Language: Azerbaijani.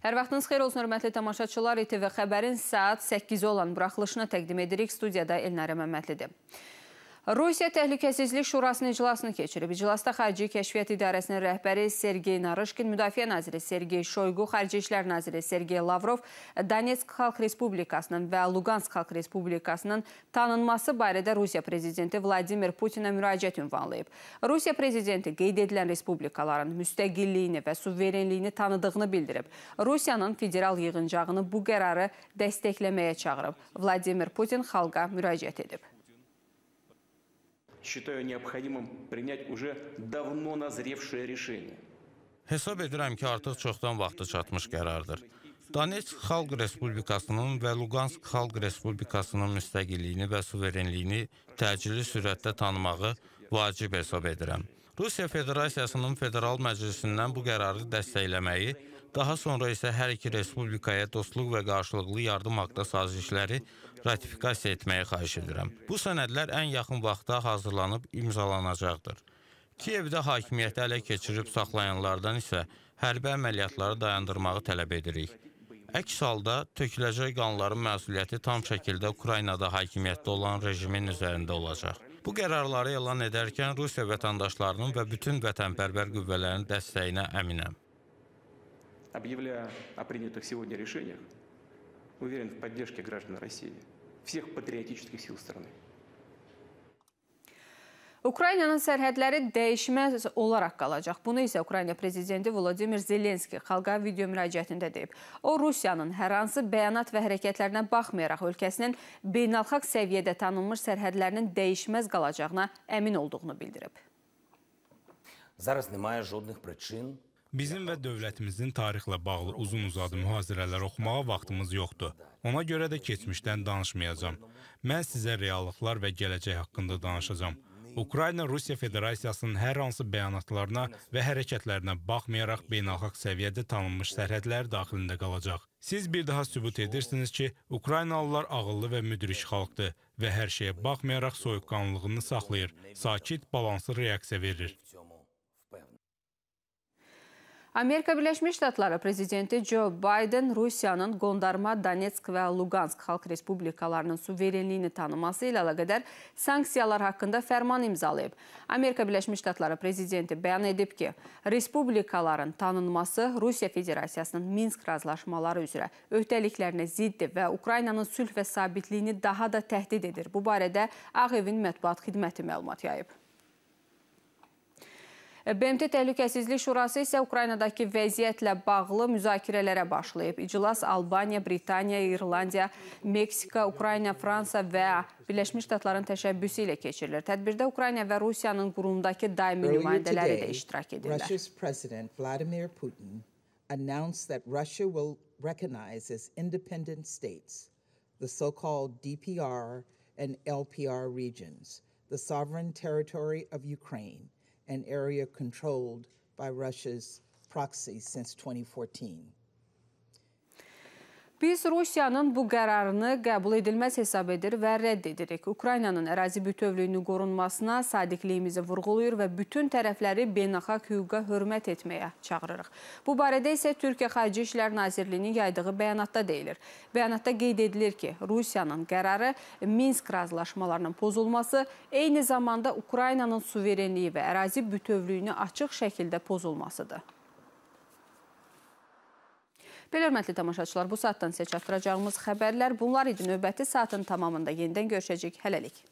Hər vaxtınız xeyr olsun, hörmətli tamaşaçılar. İTV Xəbərin saat 8-i olan buraxılışını təqdim edirik. Studiyada Elnarə Məmmədlidir. Rusiya Təhlükəsizlik Şurasının iclasını keçirib. İclasda Xarici Kəşfiyyat İdarəsinin rəhbəri Sergey Narışkin, Müdafiə Naziri Sergey Şoygu, Xarici İşlər Naziri Sergey Lavrov Donetsk Xalq Respublikasının və Lugansk Xalq Respublikasının tanınması barədə Rusiya Prezidenti Vladimir Putinə müraciət ünvanlayıb. Rusiya Prezidenti qeyd edilən respublikaların müstəqilliyini və suverenliyini tanıdığını bildirib. Rusiyanın federal yığıncağını bu qərarı dəstəkləməyə çağırıb. Vladimir Putin xalqa müraciət edib считаю необходимым принять уже давно назревшее решение. Hesab edirəm ki, artıq çoxdan vaxtı çatmış qərardır. Donetsk Xalq Respublikasının və Luqansk Xalq Respublikasının müstəqilliyini və suverenliyini təcili sürətdə tanımağı vacib hesab edirəm. Rusiya Federasiyasının Federal Məclisindən bu qərarı dəstəkləməyi, daha sonra isə hər iki respublikaya dostluq və qarşılıqlı yardım haqda sazişləri ratifikasiya etməyi xahiş edirəm. Bu sənədlər ən yaxın vaxtda hazırlanıb imzalanacaqdır. Kiyevdə hakimiyyəti ələ keçirib saxlayanlardan isə hərbi əməliyyatları dayandırmağı tələb edirik. Əks halda töküləcək qanların məsuliyyəti tam şəkildə Ukraynada hakimiyyətdə olan rejimin üzərində olacaq. Bu qərarları elan edərkən Rusiya vətəndaşlarının və bütün vətənpərvər qüvvələrin dəstəyinə əminəm. Объявляя о принятых сегодня решениях, уверен в поддержке граждан России, всех патриотических сил страны. Ukraynanın sərhədləri dəyişməz olaraq qalacaq. Bunu isə Ukrayna prezidenti Vladimir Zelenski xalqa video müraciətində deyib. O, Rusiyanın hər hansı bəyanat və hərəkətlərinə baxmayaraq ölkəsinin beynəlxalq səviyyədə tanınmış sərhədlərinin dəyişməz qalacağına əmin olduğunu bildirib. Зараз немає жодних причин Bizim və dövlətimizin tarixlə bağlı uzun-uzadı mühazirələr oxumağa vaxtımız yoxdur. Ona görə də keçmişdən danışmayacağam. Mən sizə reallıqlar və gələcək haqqında danışacağam. Ukrayna Rusiya Federasiyasının hər hansı bəyanatlarına və hərəkətlərinə baxmayaraq beynəlxalq səviyyədə tanınmış sərhədlər daxilində qalacaq. Siz bir daha sübut edirsiniz ki, Ukraynalılar ağıllı və müdrik xalqdır və hər şeyə baxmayaraq soyuqqanlılığını saxlayır, sakit, balanslı reaksiya verir. Amerika Birləşmiş Ştatları prezidenti Joe Biden Rusiyanın qondarma Donetsk və Luqansk xalq respublikalarının suverenliyini tanıması ilə əlaqədar sanksiyalar haqqında fərman imzalayıb. Amerika Birləşmiş Ştatları prezidenti bəyan edib ki, respublikaların tanınması Rusiya Federasiyasının Minsk razılaşmaları üzrə öhdəliklərinə ziddir və Ukraynanın sülh və sabitliyini daha da təhdid edir. Bu barədə Ağ Evin mətbuat xidməti məlumat yayıb. BMT Təhlükəsizlik Şurası isə Ukraynadakı vəziyyətlə bağlı müzakirələrə başlayıb. İclas Albaniya, Britaniya, İrlandiya, Meksika, Ukrayna, Fransa və Birləşmiş Ştatların təşəbbüsü ilə keçirilir. Tədbirdə Ukrayna və Rusiyanın qurumdakı daimi nümayəndələri də iştirak edirlər. Russia's President Vladimir Putin announced that Russia will recognize as independent states the so-called DPR and LPR regions, the sovereign territory of Ukraine – an area controlled by Russia's proxy since 2014. Biz Rusiyanın bu qərarını qəbul edilməz hesab edir və rədd edirik. Ukraynanın ərazi bütövlüyünü qorunmasına sadiqliyimizi vurğuluyur və bütün tərəfləri beynəlxalq hüquqa hörmət etməyə çağırırıq. Bu barədə isə Türkiyə Xarici İşlər Nazirliyinin yaydığı bəyanatda deyilir. Bəyanatda qeyd edilir ki, Rusiyanın qərarı Minsk razılaşmalarının pozulması, eyni zamanda Ukraynanın suverenliyi və ərazi bütövlüyünü açıq şəkildə pozulmasıdır. Belə hörmətli tamaşaçılar, bu saatdan sizə çatdıracağımız xəbərlər bunlar idi. Növbəti saatın tamamında yenidən görüşəcək. Hələlik.